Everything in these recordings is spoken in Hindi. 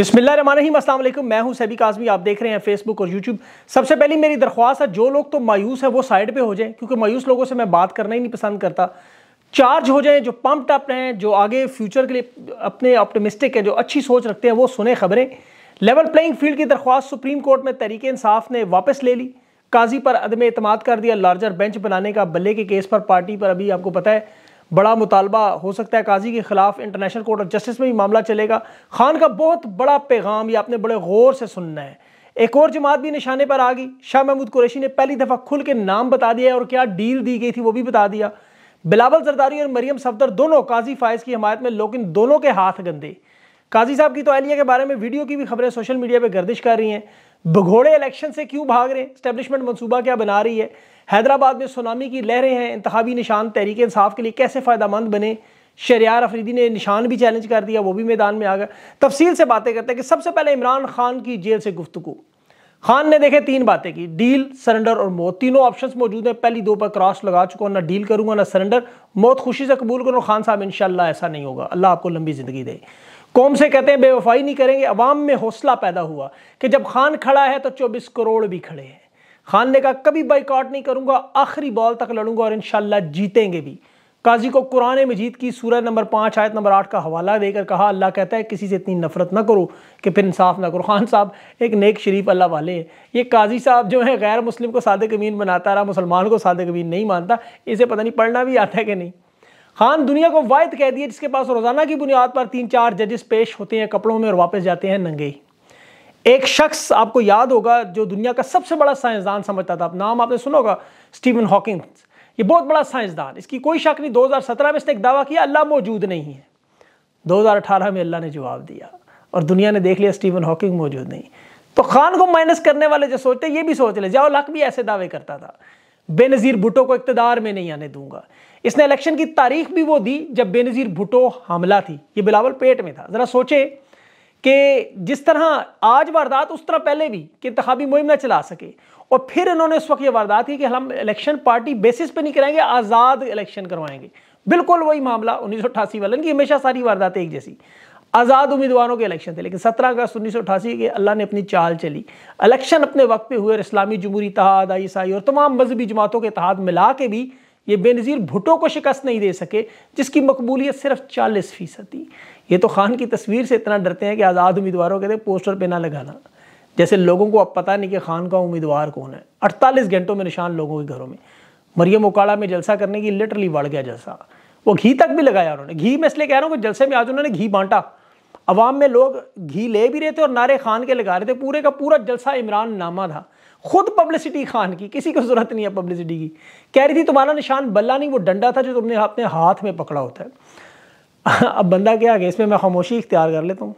बिस्मिल्लाम असलम मैं हूं सैबी काजमी आप देख रहे हैं फेसबुक और यूट्यूब सबसे पहली मेरी दरख्वास्त है जो लोग तो मायूस है वो साइड पे हो जाएं क्योंकि मायूस लोगों से मैं बात करना ही नहीं पसंद करता चार्ज हो जाएं जो पम्प्ड अप हैं जो आगे फ्यूचर के लिए अपने ऑप्टोमिस्टिक हैं जो अच्छी सोच रखते हैं वो सुने खबरें लेवल प्लेइंग फील्ड की दरख्वास्त सुप्रीम कोर्ट में तहरीक इंसाफ ने वापस ले ली काजी पर अदम अतमाद कर दिया लार्जर बेंच बनाने का बल्ले के केस पर पार्टी पर अभी आपको पता है बड़ा मुतालबा हो सकता है काजी के ख़िलाफ़ इंटरनेशनल कोर्ट ऑफ जस्टिस में भी मामला चलेगा खान का बहुत बड़ा पैगाम ये आपने बड़े गौर से सुनना है एक और जमात भी निशाने पर आ गई शाह महमूद कुरैशी ने पहली दफ़ा खुल के नाम बता दिया और क्या डील दी गई थी वो भी बता दिया बिलावल जरदारी और मरियम सफदर दोनों काजी फायज़ की हमायत में लेकिन दोनों के हाथ गंदे काजी साहब की तो एलिया के बारे में वीडियो की भी खबरें सोशल मीडिया पर गर्दिश कर रही हैं भगोड़े इलेक्शन से क्यों भाग रहे हैं स्टैब्लिशमेंट मनसूबा क्या बना रही है हैदराबाद में सुनामी की लहरें हैं इंतबी निशान तहरीक इंसाफ के लिए कैसे फ़ायदा मंद बने शरियार अफरीदी ने निशान भी चैलेंज कर दिया वो भी मैदान में आ गया तफसील से बातें करते हैं कि सबसे पहले इमरान खान की जेल से गुफ्तु खान ने देखे तीन बातें की डील सरेंडर और मौत तीनों ऑप्शंस मौजूद हैं पहली दो पर क्रॉस लगा चुका हूँ ना डील करूँगा ना सरेंडर मौत खुशी से कबूल करूँ खान साहब इनशाला ऐसा नहीं होगा अल्लाह आपको लंबी ज़िंदगी दे कौम से कहते हैं बेवफाई नहीं करेंगे अवाम में हौसला पैदा हुआ कि जब खान खड़ा है तो चौबीस करोड़ भी खड़े हैं खान ने कहा कभी बाइकआउट नहीं करूंगा आखिरी बॉल तक लड़ूंगा और इनशाला जीतेंगे भी काजी को कुरान मजीद की सूरह नंबर पाँच आयत नंबर आठ का हवाला देकर कहा अल्लाह कहता है किसी से इतनी नफरत ना करो कि फिर इंसाफ ना करो खान साहब एक नेक शरीफ अल्लाह वाले हैं ये काजी साहब जो है गैर मुस्लिम को सादे कमीन बनाता रहा मुसलमान को सादे कमीन नहीं मानता इसे पता नहीं पढ़ना भी आता है कि नहीं खान दुनिया को वायद कह दिए जिसके पास रोज़ाना की बुनियाद पर तीन चार जजेस पेश होते हैं कपड़ों में और वापस जाते हैं नंगे एक शख्स आपको याद होगा जो दुनिया का सबसे बड़ा साइंसदान समझता था नाम आपने सुना होगा स्टीवन हॉकिंग ये बहुत बड़ा साइंसदान इसकी कोई शक नहीं 2017 में इसने एक दावा किया अल्लाह मौजूद नहीं है 2018 में अल्लाह ने जवाब दिया और दुनिया ने देख लिया स्टीवन हॉकिंग मौजूद नहीं तो खान को माइनस करने वाले जो सोचते ये भी सोच ले जाओ लक भी ऐसे दावे करता था बेनज़ीर भुटो को इकतदार में नहीं आने दूंगा इसने इलेक्शन की तारीख भी वो दी जब बेनज़ीर भुटो हमला थी ये बिलावल पेट में था ज़रा सोचें कि जिस तरह आज वारदात उस तरह पहले भी कि इंतबी मुहिम ना चला सके और फिर इन्होंने उस वक्त ये वारदात की कि हम इलेक्शन पार्टी बेसिस पे नहीं कराएंगे आज़ाद इलेक्शन करवाएंगे बिल्कुल वही मामला उन्नीस सौ वाला की हमेशा सारी वारदातें एक जैसी आज़ाद उम्मीदवारों के इलेक्शन थे लेकिन सत्रह अगस्त उन्नीस सौ अठासी के अल्लाह ने अपनी चाल चली इलेक्शन अपने वक्त पे हुए और इस्लामी जमहूरी तहाद ईसाई और तमाम मजहबी जमातों के तहत मिला के भी ये बेनज़ीर भुटो को शिकस्त नहीं दे सके जिसकी मकबूलियत सिर्फ चालीस फीसद थी ये तो खान की तस्वीर से इतना डरते हैं कि आज़ाद उम्मीदवारों लिए पोस्टर पे ना लगाना जैसे लोगों को अब पता नहीं कि खान का उम्मीदवार कौन है अड़तालीस घंटों में निशान लोगों के घरों में मरियम उकाड़ा में जलसा करने की लिटरली बढ़ गया जलसा वो घी तक भी लगाया उन्होंने घी मैं इसलिए कह रहा हूँ कि जलसे में आज उन्होंने घी बांटा अवाम में लोग घी ले भी रहे थे और नारे खान के लगा रहे थे पूरे का पूरा जलसा इमरान नामा था खुद पब्लिसिटी खान की किसी को ज़रूरत नहीं है पब्लिसिटी की कह रही थी तुम्हारा निशान बल्ला नहीं वो डंडा था जो तुमने अपने हाथ में पकड़ा होता है अब बंदा क्या गया इसमें मैं खामोशी इख्तियार कर लेता हूँ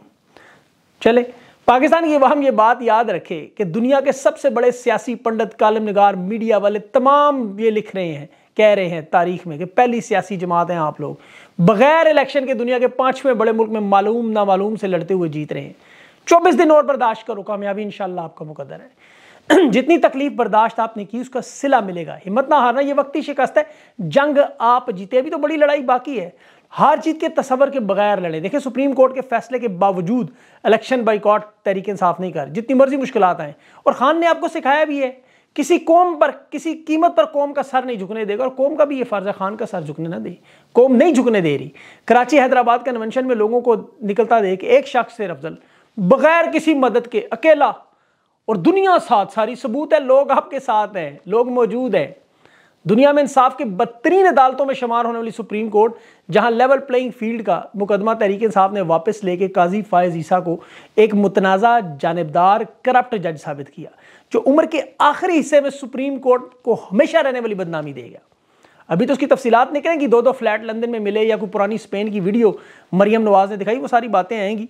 चले पाकिस्तान की वहम ये बात याद रखे कि दुनिया के सबसे बड़े सियासी पंडित कालम नगार मीडिया वाले तमाम ये लिख रहे हैं कह रहे हैं तारीख में कि पहली सियासी जमात हैं आप लोग बगैर इलेक्शन के दुनिया के पाँचवें बड़े मुल्क में मालूम मालूम से लड़ते हुए जीत रहे हैं चौबीस दिन और बर्दाश्त करो कामयाबी इन आपका मुकदर है जितनी तकलीफ बर्दाश्त आपने की उसका सिला मिलेगा हिम्मत ना हारना ये वक्ती शिकस्त है जंग आप जीते अभी तो बड़ी लड़ाई बाकी है हार जीत के तस्वर के बगैर लड़े देखिए सुप्रीम कोर्ट के फैसले के बावजूद इलेक्शन बाईकॉट तरीके इंसाफ नहीं कर जितनी मर्जी मुश्किल आए और खान ने आपको सिखाया भी है किसी कौम पर किसी कीमत पर कौम का सर नहीं झुकने देगा और कौम का भी ये फ़र्ज़ है खान का सर झुकने ना दे कौम नहीं झुकने दे रही कराची हैदराबाद कन्वेंशन में लोगों को निकलता देख एक शख्स से अफजल बगैर किसी मदद के अकेला और दुनिया साथ सारी सबूत है लोग आपके साथ हैं लोग मौजूद हैं दुनिया में इंसाफ के बदतरीन अदालतों में शुमार होने वाली सुप्रीम कोर्ट जहां लेवल प्लेइंग फील्ड का मुकदमा तहरीक इंसाफ ने वापस लेके काजी फायज ईसा को एक मुतनाज़ा जानबदार करप्ट जज साबित किया जो उम्र के आखिरी हिस्से में सुप्रीम कोर्ट को हमेशा रहने वाली बदनामी देगा अभी तो उसकी तफसीत निकलेंगी दो दो फ्लैट लंदन में मिले या कोई पुरानी स्पेन की वीडियो मरियम नवाज ने दिखाई वो सारी बातें आएंगी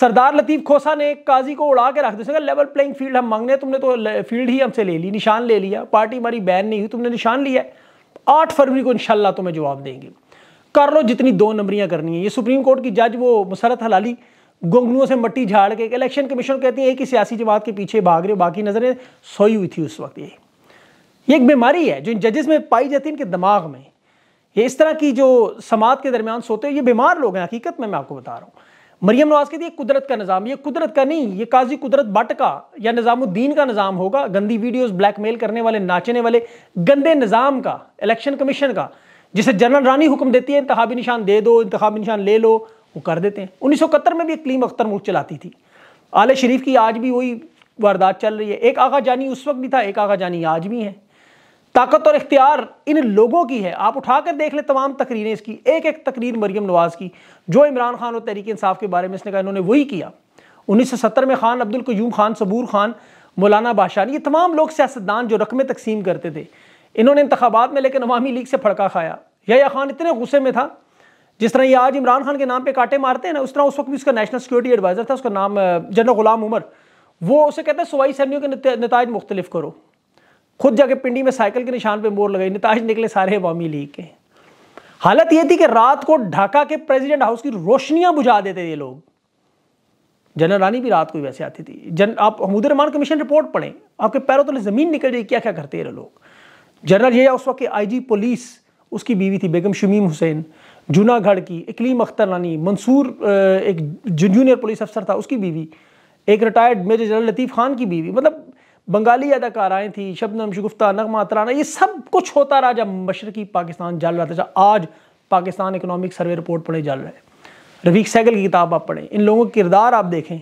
सरदार लतीफ खोसा ने काजी को उड़ा के रख दिया लेवल प्लेइंग फील्ड हम मांगने तुमने तो फील्ड ही हमसे ले ली निशान ले लिया पार्टी हमारी बैन नहीं हुई तुमने निशान लिया आठ फरवरी को इनशाला तुम्हें जवाब देंगे कर लो जितनी दो नंबरियां करनी है ये सुप्रीम कोर्ट की जज वो मसरत हलाली गोंगलुओं से मट्टी झाड़ के इलेक्शन कमीशन कहती है एक ही सियासी जमात के पीछे भाग रहे हो बाकी नज़रें सोई हुई थी उस वक्त ये ये एक बीमारी है जो इन जजेस में पाई जाती है इनके दिमाग में ये इस तरह की जो समाज के दरमियान सोते हैं ये बीमार लोग हैं हकीकत में मैं आपको बता रहा हूँ मरियम नवाज कहती है कुदरत का निज़ाम ये कुदरत का नहीं ये काजी कुदरत बट का या निज़ामुद्दीन का निज़ाम होगा गंदी वीडियोस ब्लैकमेल करने वाले नाचने वाले गंदे निज़ाम का इलेक्शन कमीशन का जिसे जनरल रानी हुक्म देती है इंतबी निशान दे दो इंतबी निशान ले लो वो कर देते हैं उन्नीस में भी एक क्लीम अख्तर मुल्क चलाती थी आले शरीफ की आज भी वही वारदात चल रही है एक आगा जानी उस वक्त भी था एक आगा जानी आज भी है ताकत और इख्तियार इन लोगों की है आप उठा कर देख लें तमाम तकरीरें इसकी एक एक तकरीर मरीम नवाज़ की जो इमरान खान और तहरीक इंसाफ के बारे में इसने कहा इन्होंने वही किया उन्नीस सौ सत्तर में खान अब्दुल कयूम खान सबूर खान मौलाना बादशाह ये तमाम लोग सियासतदान जो रकमें तकसीम करते थे इन्होंने इंतबात में लेकिन अवामी लीग से फड़का खाया या खान इतने गुस्से में था जिस तरह ये आज इमरान खान के नाम पर काटे मारते हैं ना उस तरह उस वक्त भी उसका नेशनल सिक्योरिटी एडवाइज़र था उसका नाम जनरल गुलाम उमर वो उसे कहते हैं सवाई सैनियों के नतज मुख्तलिफ करो खुद जाके पिंडी में साइकिल के निशान पे मोर लगाई नेताज निकले सारे अवामी लीग के हालत यह थी कि रात को ढाका के प्रेसिडेंट हाउस की रोशनियां बुझा देते ये लोग जनरल रानी भी रात को वैसे आती थी जन आप हमूदरमान कमीशन रिपोर्ट पढ़ें आपके पैरों तले तो ज़मीन निकल जाए क्या क्या करते रहे लोग जनरल ये उस वक्त जी पुलिस उसकी बीवी थी बेगम शमीम हुसैन जूनागढ़ की इकलीम अख्तर रानी मंसूर एक जूनियर पुलिस अफसर था उसकी बीवी एक retired major general Latif Khan की बीवी मतलब बंगाली अदाकाराएं थी शबनम शगुफ्ता नगमा तराना ये सब कुछ होता रहा जब मशरकी पाकिस्तान जल रहा था जब आज पाकिस्तान इकनॉमिक सर्वे रिपोर्ट पढ़े जल रहे रफ़ीक सैगल की किताब आप पढ़ें इन लोगों का किरदार आप देखें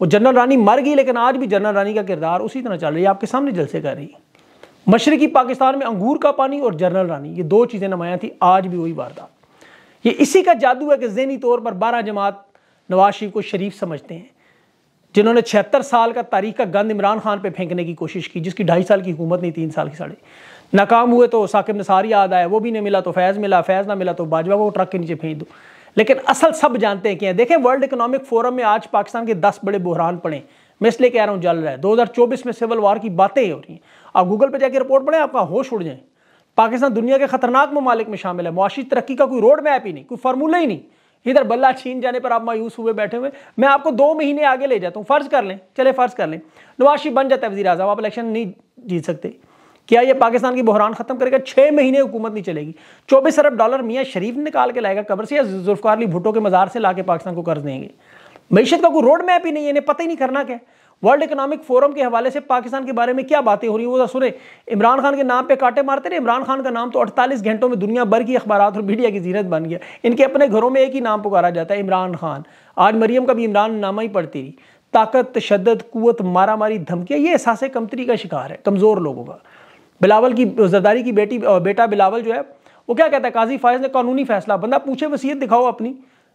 वो जनरल रानी मर गई लेकिन आज भी जनरल रानी का किरदार उसी तरह चल रही है आपके सामने जलसे कर रही है मशरकी पाकिस्तान में अंगूर का पानी और जनरल रानी ये दो चीज़ें नमायाँ थी आज भी वही वारदात ये इसी का जादू है कि जहनी तौर पर बारह जमात नवाज शरीफ को शरीफ समझते हैं जिन्होंने छिहत्तर साल का तारीख का गंद इमरान खान पे फेंकने की कोशिश की जिसकी ढाई साल की हुकूमत नहीं तीन साल की साढ़े नाकाम हुए तो साकिब नसार याद आया वो भी नहीं मिला तो फैज़ मिला फैज़ ना मिला तो बाजवा को ट्रक के नीचे फेंक दो लेकिन असल सब जानते हैं कि देखें वर्ल्ड इकोनॉमिक फोरम में आज पाकिस्तान के दस बड़े बुहरान पड़े मैं इसलिए कह रहा हूँ जल रहा है दो हज़ार चौबीस में सिविल वार की बातें हो रही हैं आप गूगल पर जाकर रिपोर्ट पढ़ें आपका होश उड़ जाए पाकिस्तान दुनिया के खतरनाक ममालिक में शामिल है मुआशी तरक्की का कोई रोड मैप ही नहीं कोई फार्मूला ही नहीं इधर बल्ला छीन जाने पर आप मायूस हुए बैठे हुए मैं आपको दो महीने आगे ले जाता हूँ फर्ज कर लें चले फर्ज कर लें नवाज शरीफ बन जाता है वजी अजम आप इलेक्शन नहीं जीत सकते क्या ये पाकिस्तान की बहरान खत्म करेगा छः महीने हुकूमत नहीं चलेगी चौबीस अरब डॉलर मियाँ शरीफ निकाल के लाएगा कब्र से या जुल्फकारली अली भुट्टो के मज़ार से ला के पाकिस्तान को कर्ज देंगे मीशत का कोई रोड मैप ही नहीं है इन्हें पता ही नहीं करना क्या वर्ल्ड इकोनॉमिक फोरम के हवाले से पाकिस्तान के बारे में क्या बातें हो रही है वो सुने इमरान खान के नाम पे काटे मारते रहे इमरान खान का नाम तो 48 घंटों में दुनिया भर की अखबार और मीडिया की जीनत बन गया इनके अपने घरों में एक ही नाम पुकारा जाता है इमरान खान आज मरियम का भी इमरान नामा ही पड़ती रही ताकत तशद कुत मारा मारी धमकियाँ ये एहसास कमतरी का शिकार है कमज़ोर लोगों का बिलावल की जरदारी की बेटी बेटा बिलावल जो है वो क्या कहता है काजी फायज ने कानूनी फैसला बंदा पूछे वसीयत दिखाओ अपनी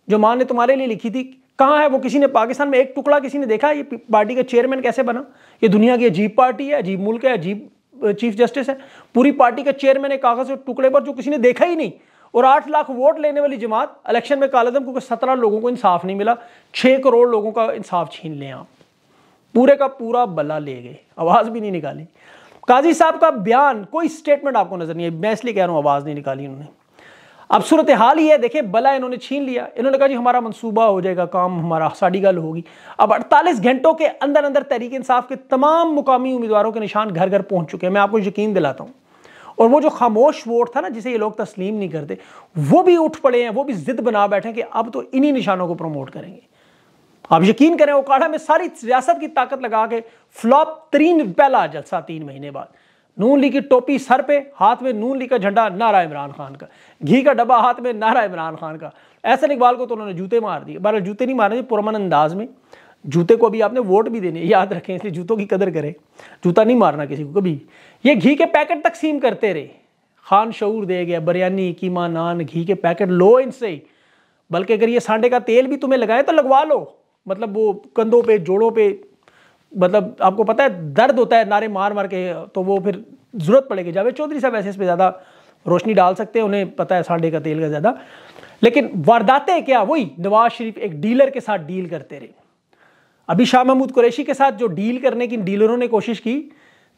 जो माँ ने तुम्हारे लिए लिखी थी कहाँ है वो किसी ने पाकिस्तान में एक टुकड़ा किसी ने देखा ये पार्टी का चेयरमैन कैसे बना ये दुनिया की अजीब पार्टी है अजीब मुल्क है अजीब चीफ जस्टिस है पूरी पार्टी का चेयरमैन है कागज के टुकड़े पर जो किसी ने देखा ही नहीं और आठ लाख वोट लेने वाली जमात इलेक्शन में कालेदम क्योंकि सत्रह लोगों को इंसाफ नहीं मिला छः करोड़ लोगों का इंसाफ छीन लें आप पूरे का पूरा बला ले गए आवाज़ भी नहीं निकाली काजी साहब का बयान कोई स्टेटमेंट आपको नजर नहीं है मैं इसलिए कह रहा हूँ आवाज़ नहीं निकाली उन्होंने अब सूरत हाल ही है देखे बला इन्होंने छीन लिया इन्होंने कहा जी हमारा मनसूबा हो जाएगा काम हमारा साड़ी गल होगी अब 48 घंटों के अंदर अंदर तहरीक इंसाफ के तमाम मुकामी उम्मीदवारों के निशान घर घर पहुंच चुके हैं मैं आपको यकीन दिलाता हूँ और वो जो खामोश वोट था ना जिसे ये लोग तस्लीम नहीं करते वो भी उठ पड़े हैं वो भी जिद बना बैठे कि अब तो इन्हीं निशानों को प्रमोट करेंगे आप यकीन करें ओकाड़ा में सारी सियासत की ताकत लगा के फ्लॉप तरीन पहला जलसा तीन महीने बाद नून ली की टोपी सर पे हाथ में नून ली का झंडा नारा इमरान खान का घी का डब्बा हाथ में नारा इमरान खान का ऐसा इकबाल को तो उन्होंने जूते मार दिए बहर जूते नहीं मारे पुरमन अंदाज में जूते को अभी आपने वोट भी देने याद रखें इसलिए जूतों की कदर करें जूता नहीं मारना किसी को कभी ये घी के पैकेट तकसीम करते रहे खान शूर दे गया बिरयानी कीमा नान घी के पैकेट लो इनसे ही बल्कि अगर ये सांडे का तेल भी तुम्हें लगाए तो लगवा लो मतलब वो कंधों पे जोड़ों पे मतलब आपको पता है दर्द होता है नारे मार मार के तो वो फिर ज़रूरत पड़ेगी जावेद चौधरी साहब ऐसे इस पर ज़्यादा रोशनी डाल सकते हैं उन्हें पता है सांडे का तेल का ज़्यादा लेकिन वारदातें क्या वही नवाज शरीफ एक डीलर के साथ डील करते रहे अभी शाह महमूद कुरैशी के साथ जो डील करने की डीलरों ने कोशिश की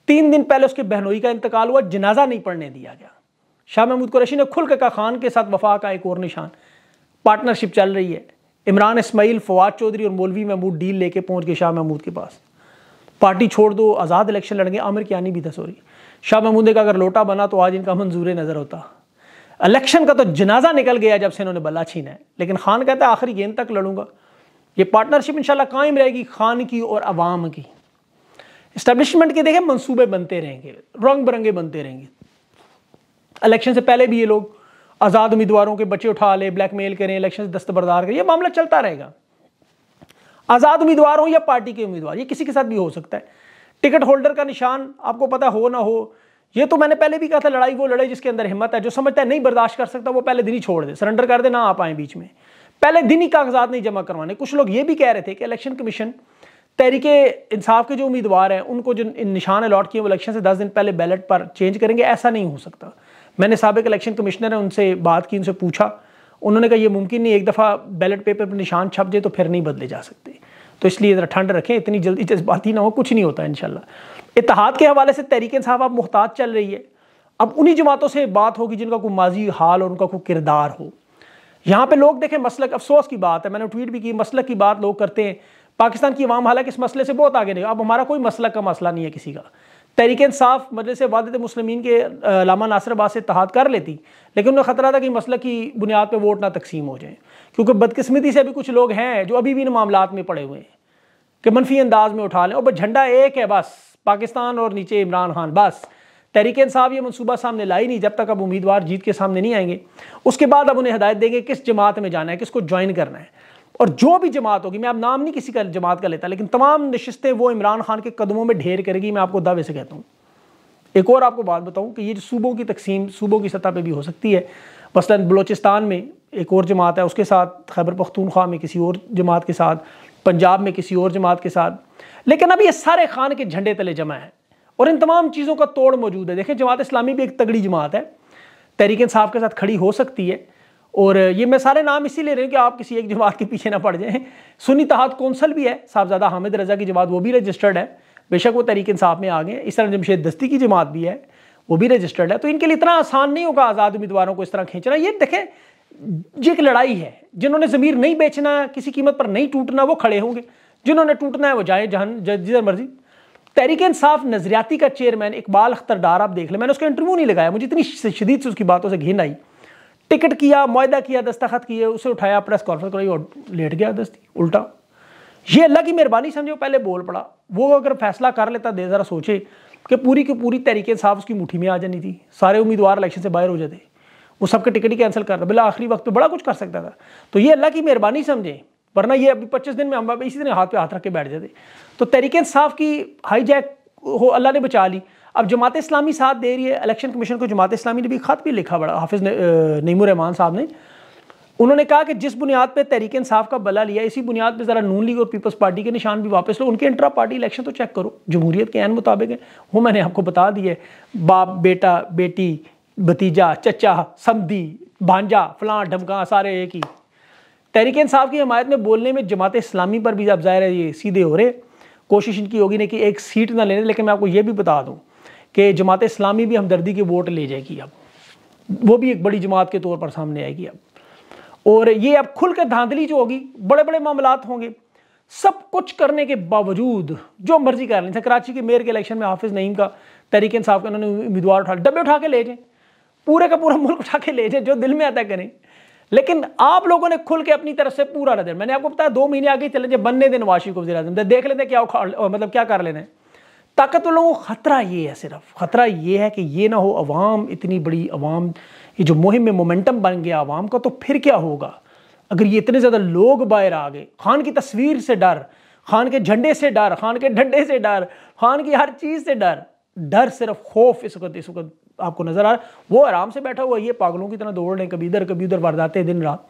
तीन दिन पहले उसके बहनोई का इंतकाल हुआ जनाजा नहीं पढ़ने दिया गया शाह महमूद कुरैशी ने खुल कका खान के साथ वफा का एक और निशान पार्टनरशिप चल रही है इमरान इसमाइल फवाद चौधरी और मौलवी महमूद डील लेके पहुंच गए शाह महमूद के पास पार्टी छोड़ दो आज़ाद इलेक्शन लड़ेंगे आमिर कियानी भी था सॉरी शाह महमूदे का अगर लोटा बना तो आज इनका मंजूर नज़र होता इलेक्शन का तो जनाजा निकल गया जब से इन्होंने बला छीना है लेकिन खान कहता है आखिरी गेंद तक लड़ूंगा ये पार्टनरशिप इंशाल्लाह कायम रहेगी खान की और आवाम की इस्टेब्लिशमेंट के देखें मंसूबे बनते रहेंगे रंग बिरंगे बनते रहेंगे इलेक्शन से पहले भी ये लोग आज़ाद उम्मीदवारों के बच्चे उठा ले ब्लैकमेल करें इलेक्शन से दस्तबरदार करें यह मामला चलता रहेगा आज़ाद उम्मीदवार हो या पार्टी के उम्मीदवार ये किसी के साथ भी हो सकता है टिकट होल्डर का निशान आपको पता हो ना हो ये तो मैंने पहले भी कहा था लड़ाई वो लड़ाई जिसके अंदर हिम्मत है जो समझता है नहीं बर्दाश्त कर सकता वो पहले दिन ही छोड़ दे सरेंडर कर दे ना आ पाए बीच में पहले दिन ही कागजात नहीं जमा करवाने कुछ लोग ये भी कह रहे थे कि इलेक्शन कमीशन तरीके इंसाफ के जो उम्मीदवार हैं उनको जो निशान अलॉट किए वो इलेक्शन से दस दिन पहले बैलेट पर चेंज करेंगे ऐसा नहीं हो सकता मैंने सबक इलेक्शन कमिश्नर है उनसे बात की उनसे पूछा उन्होंने कहा यह मुमकिन नहीं एक दफ़ा बैलेट पेपर पर निशान छप जाए तो फिर नहीं बदले जा सकते तो इसलिए ज़रा ठंड रखें इतनी जल्दी जज्बाती ना हो कुछ नहीं होता इन इतिहाद के हवाले से तहरीक साहब आप मुहताज चल रही है अब उन्हीं जमातों से बात होगी जिनका कोई माजी हाल और उनका कोई किरदार हो यहाँ पे लोग देखें मसलक अफसोस की बात है मैंने ट्वीट भी की मसलक की बात लोग करते हैं पाकिस्तान की आवाम हालांकि इस मसले से बहुत आगे नहीं अब हमारा कोई मसलक का मसला नहीं है किसी का तहरीक इंसाफ मजलिस वादत मुसलमिन के लामा नासर आबाद से तहाद कर लेती लेकिन उन्हें ख़तरा था कि मसल की बुनियाद पर वोट ना तकसीम हो जाए क्योंकि बदकस्मती से अभी कुछ लोग हैं जो अभी भी इन मामला में पड़े हुए हैं कि मनफी अंदाज में उठा लें और बस झंडा एक है बस पाकिस्तान और नीचे इमरान खान बस तहरीक साहब ये मनसूबा सामने लाई नहीं जब तक अब उम्मीदवार जीत के सामने नहीं आएंगे उसके बाद अब उन्हें हदायत देंगे किस जमात में जाना है किसको ज्वाइन करना है और जो भी जमात होगी मैं अब नाम नहीं किसी का जमात का लेता लेकिन तमाम नशस्तें वो इमरान खान के कदमों में ढेर करेगी मैं आपको दावे से कहता हूँ एक और आपको बात बताऊँ कि ये सूबों की तकसीम सूबों की सतह पर भी हो सकती है मसला बलोचिस्तान में एक और जमात है उसके साथ खैबर पख्तूनख्वा में किसी और जमात के साथ पंजाब में किसी और जमात के साथ लेकिन अब ये सारे खान के झंडे तले जमा हैं और इन तमाम चीज़ों का तोड़ मौजूद है देखें जमात इस्लामी भी एक तगड़ी जमात है तहरीक इंसाफ के साथ खड़ी हो सकती है और ये मैं सारे नाम इसी ले रहे हूँ कि आप किसी एक जमात के पीछे ना पड़ जाएं सुनी तहत कौंसल भी है साहबजादा हामिद रजा की जमात वो भी रजिस्टर्ड है बेशक वो तरीक इंसाफ में आ गए इस तरह जमशेद दस्ती की जमात भी है वो भी रजिस्टर्ड है तो इनके लिए इतना आसान नहीं होगा आज़ाद उम्मीदवारों को इस तरह खींचना ये देखें ये एक लड़ाई है जिन्होंने ज़मीर नहीं बेचना किसी कीमत पर नहीं टूटना वो खड़े होंगे जिन्होंने टूटना है वो जाए जहन जिधर मर्जी तहरीक इंसाफ नजरियाती का चेयरमैन इकबाल अख्तर डार आप देख लें मैंने उसका इंटरव्यू नहीं लगाया मुझे इतनी शदीद से उसकी बातों से घिन आई टिकट किया माहा किया दस्तखत किए उसे उठाया प्रेस कॉन्फ्रेंस कराई और लेट गया दस्ती उल्टा ये अल्लाह की मेहरबानी समझो पहले बोल पड़ा वो अगर फैसला कर लेता दे ज़रा सोचे कि पूरी की पूरी तरीके साफ उसकी मुठ्ठी में आ जानी थी सारे उम्मीदवार इलेक्शन से बाहर हो जाते वो सबके टिकट ही कैंसिल कर बिला आखिरी वक्त पर बड़ा कुछ कर सकता था तो ये अल्लाह की मेहरबानी समझें वरना ये अभी पच्चीस दिन में हम इसी दिन हाथ पे हाथ रख के बैठ जाते तो तहरीक साफ की हाईजैक हो अल्लाह ने बचा ली अब जमात इस्लामी साथ दे रही है इलेक्शन कमीशन को जमात इस्लामी ने भी ख़त भी लिखा बड़ा हाफिज़ नईमान साहब ने उन्होंने कहा कि जिस बुनियाद पर तहरीक इंसाफ का बला लिया इसी बुनियाद पर ज़रा नून लीग और पीपल्स पार्टी के निशान भी वापस लो उनके इंट्रा पार्टी इलेक्शन तो चेक करो जमहूरीत के एन मुताबिक है वो मैंने आपको बता दिए बाप बेटा बेटी भतीजा चचा समी भांजा फलां ढमका सारे एक ही तहरीक इंसाफ की हमायत में बोलने में जमात इस्लामी पर भी अब जाहिर है ये सीधे हो रहे कोशिश इनकी होगी ना कि एक सीट ना लेने लेकिन मैं आपको ये भी बता दूँ कि जमात इस्लामी भी हमदर्दी के वोट ले जाएगी अब वो भी एक बड़ी जमात के तौर पर सामने आएगी अब और ये अब खुल के धांधली जो होगी बड़े बड़े मामला होंगे सब कुछ करने के बावजूद जो मर्जी कर लें कराची के मेयर के इलेक्शन में हाफिज़ नईम का तरीके इंसाफ का उन्होंने उम्मीदवार उठा डब्बे उठा के ले जाएँ पूरे का पूरा मुल्क उठा के ले जाएँ जो दिल में आता करें लेकिन आप लोगों ने खुल के अपनी तरफ से पूरा रद मैंने आपको बताया दो महीने आगे चले जाए बनने दें नवाज को वजी तो देख लेते क्या उखाड़ मतलब क्या कर लेना है ताकत लोगों को ख़तरा ये है सिर्फ ख़तरा ये है कि ये ना हो अवाम इतनी बड़ी अवाम ये जो मुहिम में मोमेंटम बन गया आवाम का तो फिर क्या होगा अगर ये इतने ज़्यादा लोग बाहर आ गए खान की तस्वीर से डर खान के झंडे से डर खान के ढंडे से डर खान की हर चीज़ से डर डर सिर्फ खौफ इस वक्त इस वक्त आपको नज़र आ रहा है वो आराम से बैठा हुआ ये पागलों की तरह दौड़ रहे कभी इधर कभी उधर वारदातें दिन रात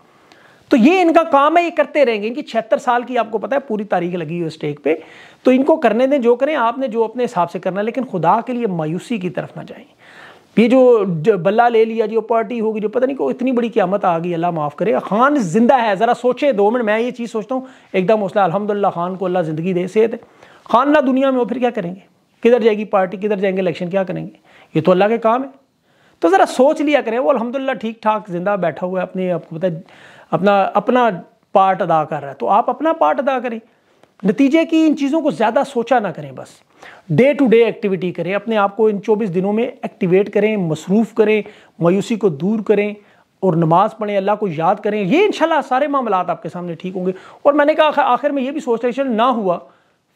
तो ये इनका काम है ये करते रहेंगे इनकी छिहत्तर साल की आपको पता है पूरी तारीख लगी हुई स्टेक पे तो इनको करने दें जो करें आपने जो अपने हिसाब से करना लेकिन खुदा के लिए मायूसी की तरफ ना जाएं ये जो, बल्ला ले लिया जो पार्टी होगी जो पता नहीं को इतनी बड़ी क्यामत आ गई अल्लाह माफ़ करे खान जिंदा है ज़रा सोचे दो मिनट मैं ये चीज़ सोचता हूँ एकदम हौसला अलहमदिल्ला खान को अल्लाह ज़िंदगी दे सेहत है खान ना दुनिया में हो फिर क्या करेंगे किधर जाएगी पार्टी किधर जाएंगे इलेक्शन क्या करेंगे ये तो अल्लाह के काम है तो ज़रा सोच लिया करें वो अलहमदिल्ला ठीक ठाक जिंदा बैठा हुआ है अपने आपको पता अपना अपना पार्ट अदा कर रहा है तो आप अपना पार्ट अदा करें नतीजे की इन चीज़ों को ज़्यादा सोचा ना करें बस डे टू डे एक्टिविटी करें अपने आप को इन 24 दिनों में एक्टिवेट करें मसरूफ़ करें मायूसी को दूर करें और नमाज़ पढ़ें अल्लाह को याद करें ये इन सारे मामला आपके सामने ठीक होंगे और मैंने कहा आखिर में ये भी सोशलाइजेशन ना हुआ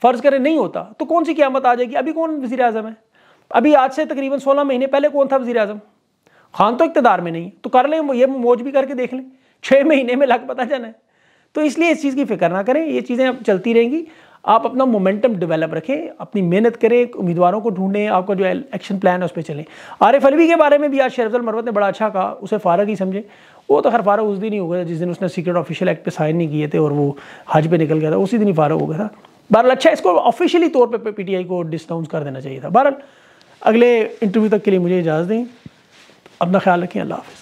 फ़र्ज़ करें नहीं होता तो कौन सी क्यामत आ जाएगी अभी कौन वजी अजम है अभी आज से तकरीबन सोलह महीने पहले कौन था वजी अजम खान तो इकतदार में नहीं है तो कर लें ये मौज भी करके देख लें छः महीने में लग पता जाना है तो इसलिए इस चीज़ की फिक्र ना करें ये चीज़ें अब चलती रहेंगी आप अपना मोमेंटम डेवलप रखें अपनी मेहनत करें उम्मीदवारों को ढूंढें आपका जो एक्शन प्लान है उस पर चलें एफ अलवी के बारे में भी आज शेरफल मरवत ने बड़ा अच्छा कहा उसे फारग ही समझे वो तो हर फारग उस दिन ही हो गया जिस दिन उसने सीक्रेट ऑफिशियल एक्ट पर साइन नहीं किए थे और वो हज पर निकल गया था उसी दिन ही फारग हो गया था बहरहाल अच्छा इसको ऑफिशियली तौर पर आई को डिस्काउंस कर देना चाहिए था बहरहाल अगले इंटरव्यू तक के लिए मुझे इजाज़त दें अपना ख्याल रखें अल्लाह हाफिज़